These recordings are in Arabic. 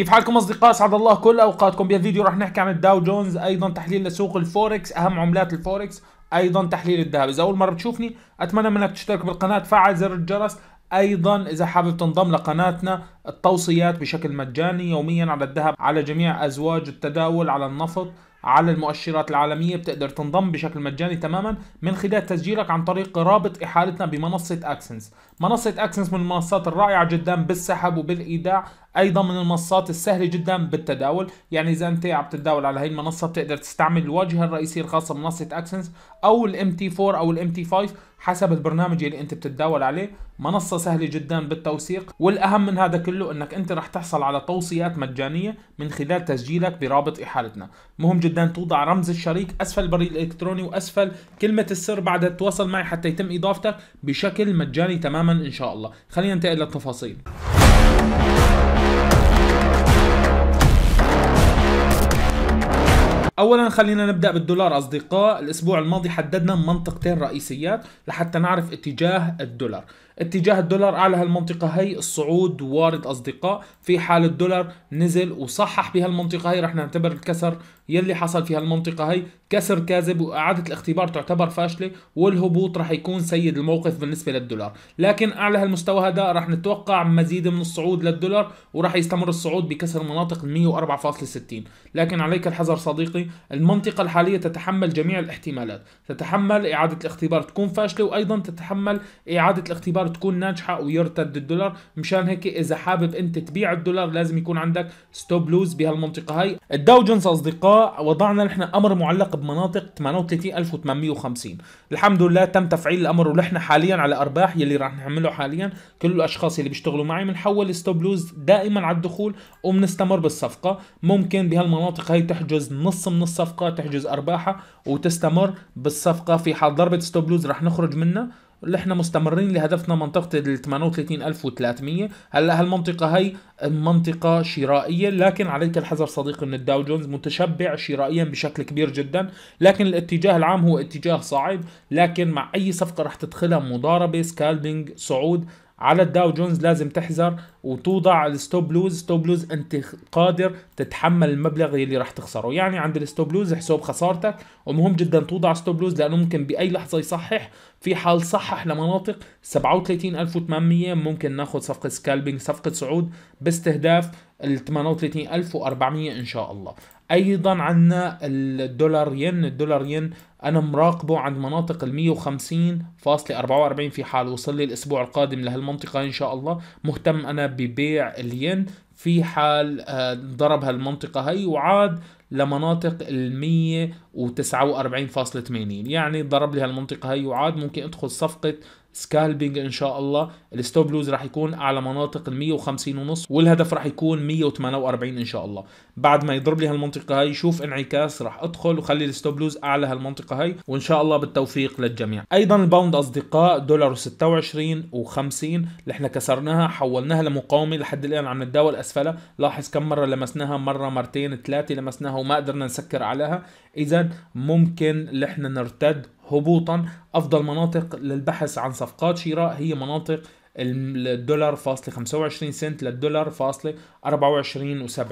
كيف حالكم اصدقاء اسعد الله كل اوقاتكم بهالفيديو رح نحكي عن الداو جونز ايضا تحليل لسوق الفوركس اهم عملات الفوركس ايضا تحليل الذهب اذا اول مره بتشوفني اتمنى منك تشترك بالقناه تفعل زر الجرس ايضا اذا حابب تنضم لقناتنا التوصيات بشكل مجاني يوميا على الذهب على جميع ازواج التداول على النفط على المؤشرات العالمية بتقدر تنضم بشكل مجاني تماما من خلال تسجيلك عن طريق رابط إحالتنا بمنصة أكسنس منصة أكسنس من المنصات الرائعة جدا بالسحب وبالإيداع ايضا من المنصات السهله جدا بالتداول يعني اذا انت عم تتداول على هي المنصه بتقدر تستعمل الواجهه الرئيسيه الخاصه بمنصه اكسنس او الام تي 4 او الام تي 5 حسب البرنامج اللي انت بتتداول عليه منصه سهله جدا بالتوثيق والاهم من هذا كله انك انت رح تحصل على توصيات مجانيه من خلال تسجيلك برابط احالتنا مهم جدا توضع رمز الشريك اسفل البريد الالكتروني واسفل كلمه السر بعدها تتواصل معي حتى يتم اضافتك بشكل مجاني تماما ان شاء الله خلينا ننتقل للتفاصيل اولا خلينا نبدا بالدولار اصدقاء الاسبوع الماضي حددنا منطقتين رئيسيات لحتى نعرف اتجاه الدولار اتجاه الدولار اعلى هالمنطقه هي الصعود وارد اصدقاء في حال الدولار نزل وصحح بهالمنطقه هي رح نعتبر الكسر يلي حصل في هالمنطقة هي كسر كاذب وإعادة الاختبار تعتبر فاشلة والهبوط رح يكون سيد الموقف بالنسبة للدولار لكن أعلى هالمستوى هذا رح نتوقع مزيد من الصعود للدولار ورح يستمر الصعود بكسر مناطق 104.60 لكن عليك الحذر صديقي المنطقة الحالية تتحمل جميع الاحتمالات تتحمل إعادة الاختبار تكون فاشلة وأيضا تتحمل إعادة الاختبار تكون ناجحة ويرتد الدولار مشان هيك إذا حابب أنت تبيع الدولار لازم يكون عندك ستوب لوز بهالمنطقة هاي الداو جونز أصدقاء وضعنا نحن أمر معلق بمناطق 38850 الحمد لله تم تفعيل الأمر ونحن حاليا على أرباح يلي رح نعمله حاليا كل الأشخاص يلي بيشتغلوا معي بنحول ستوب لوز دائما على الدخول وبنستمر بالصفقة ممكن بهالمناطق هي تحجز نص من الصفقة تحجز أرباحها وتستمر بالصفقة في حال ضربة ستوب لوز رح نخرج منها اللي احنا مستمرين لهدفنا منطقه ال 38300 هلا هالمنطقه هي منطقه شرائيه لكن عليك الحذر صديقي من الداو جونز متشبع شرائيا بشكل كبير جدا لكن الاتجاه العام هو اتجاه صاعد لكن مع اي صفقه رح تدخلها مضاربه سكالبينج صعود على الداو جونز لازم تحذر وتوضع الستوب لوز ستوب لوز انت قادر تتحمل المبلغ اللي راح تخسره يعني عند الستوب لوز حساب خسارتك ومهم جدا توضع ستوب لوز لانه ممكن باي لحظه يصحح في حال صحح لمناطق 37800 ممكن ناخذ صفقه سكالبينج صفقه صعود باستهداف ال 38400 ان شاء الله ايضا عندنا الدولار ين الدولار ين انا مراقبه عند مناطق ال 150.44 في حال وصل لي الاسبوع القادم لهالمنطقه ان شاء الله مهتم انا ببيع الين في حال آه، ضرب هالمنطقة هي وعاد لمناطق ال 149.80 يعني ضرب لي هالمنطقة هي وعاد ممكن ادخل صفقة سكالبينج ان شاء الله الستوب لوز راح يكون على مناطق ال 150 ونص والهدف راح يكون 148 ان شاء الله بعد ما يضرب لي هالمنطقه هاي شوف انعكاس راح ادخل وخلي الستوب لوز اعلى هالمنطقه هاي وان شاء الله بالتوفيق للجميع ايضا الباوند اصدقاء دولار 26 و50 اللي احنا كسرناها حولناها لمقاومه لحد الان عم نتداول اسفلها لاحظ كم مره لمسناها مره مرتين ثلاثه لمسناها وما قدرنا نسكر عليها اذا ممكن اللي احنا نرتد هبوطا افضل مناطق للبحث عن صفقات شراء هي مناطق الدولار فاصلة 25 سنت للدولار فاصلة 24 و70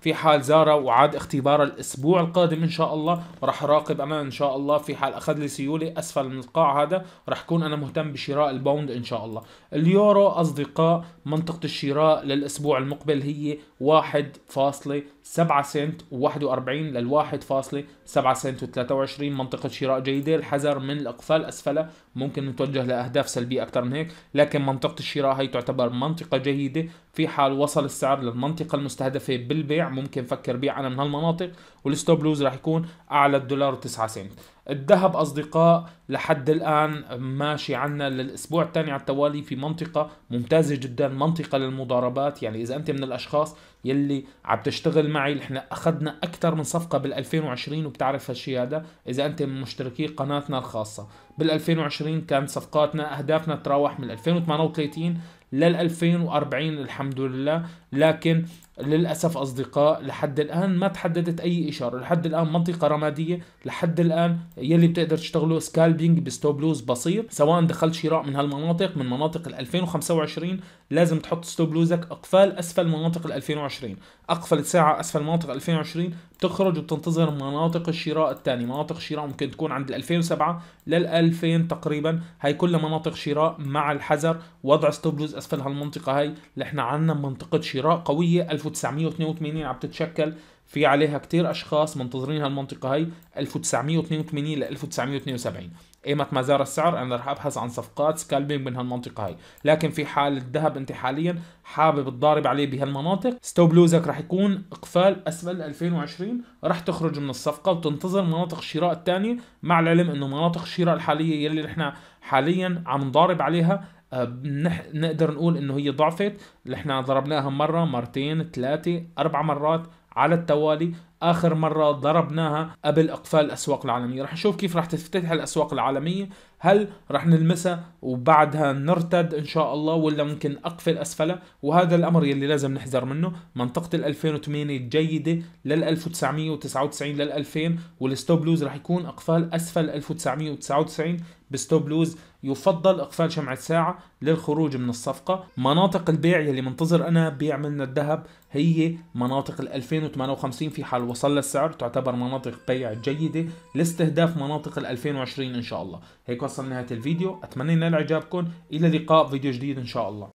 في حال زارا وعاد اختبار الاسبوع القادم ان شاء الله راح اراقب انا ان شاء الله في حال اخذ لي سيوله اسفل من القاع هذا راح اكون انا مهتم بشراء البوند ان شاء الله اليورو اصدقاء منطقة الشراء للاسبوع المقبل هي فاصلة 7 سنت و41 لل 1.7 سنت و23 منطقة شراء جيدة الحذر من الإقفال أسفلها ممكن نتوجه لأهداف سلبية أكثر من هيك لكن منطقة الشراء هي تعتبر منطقة جيدة في حال وصل السعر للمنطقة المستهدفة بالبيع ممكن فكر بيع أنا من هالمناطق والستوب لوز راح يكون أعلى الدولار و9 سنت الذهب أصدقاء لحد الآن ماشي عنا للأسبوع الثاني على التوالي في منطقة ممتازة جدا منطقة للمضاربات يعني إذا أنت من الأشخاص يلي عم تشتغل معي نحن أخذنا أكثر من صفقة بال2020 وبتعرف هالشيء هذا إذا أنت من مشتركي قناتنا الخاصة بال2020 كان صفقاتنا أهدافنا تراوح من 2038 لل 2040 الحمد لله لكن للأسف أصدقاء لحد الآن ما تحددت أي إشارة لحد الآن منطقة رمادية لحد الآن يلي بتقدر تشتغله سكالبينج بستوب لوز بسيط سواء دخلت شراء من هالمناطق من مناطق ال 2025 لازم تحط ستوب لوزك أقفال أسفل مناطق ال 2020 أقفل ساعة أسفل مناطق 2020 بتخرج وبتنتظر مناطق الشراء الثانية مناطق الشراء ممكن تكون عند ال 2007 لل 2000 تقريبا هي كلها مناطق شراء مع الحذر وضع ستوب لوز أسفل هالمنطقة هاي نحن عندنا عنا منطقة شراء قوية 1000 1982 عم تتشكل في عليها كتير اشخاص منتظرين هالمنطقه هي 1982 ل 1972 ايمت ما زار السعر انا رح ابحث عن صفقات سكالبينج من هالمنطقه هي لكن في حال الذهب انت حاليا حابب تضارب عليه بهالمناطق ستوب لوزك رح يكون اقفال اسفل 2020 رح تخرج من الصفقه وتنتظر مناطق الشراء الثانيه مع العلم انه مناطق الشراء الحاليه يلي نحن حاليا عم نضارب عليها نقدر نقول انه هي ضعفت نحن ضربناها مره مرتين ثلاثه اربع مرات على التوالي اخر مره ضربناها قبل اقفال الاسواق العالميه رح نشوف كيف رح تفتتح الاسواق العالميه هل رح نلمسها وبعدها نرتد ان شاء الله ولا ممكن اقفل اسفلها وهذا الامر يلي لازم نحذر منه منطقه ال 2008 جيده لل 1999 لل 2000 والستوب لوز رح يكون اقفال اسفل 1999 بستوب لوز يفضل اقفال شمعة ساعة للخروج من الصفقة مناطق البيع يلي منتظر انا بيعملنا الذهب هي مناطق ال 2058 في حال وصل السعر تعتبر مناطق بيع جيدة لاستهداف مناطق ال 2020 إن شاء الله هيك وصلنا نهاية الفيديو أتمنى ينال إعجابكم إلى لقاء فيديو جديد إن شاء الله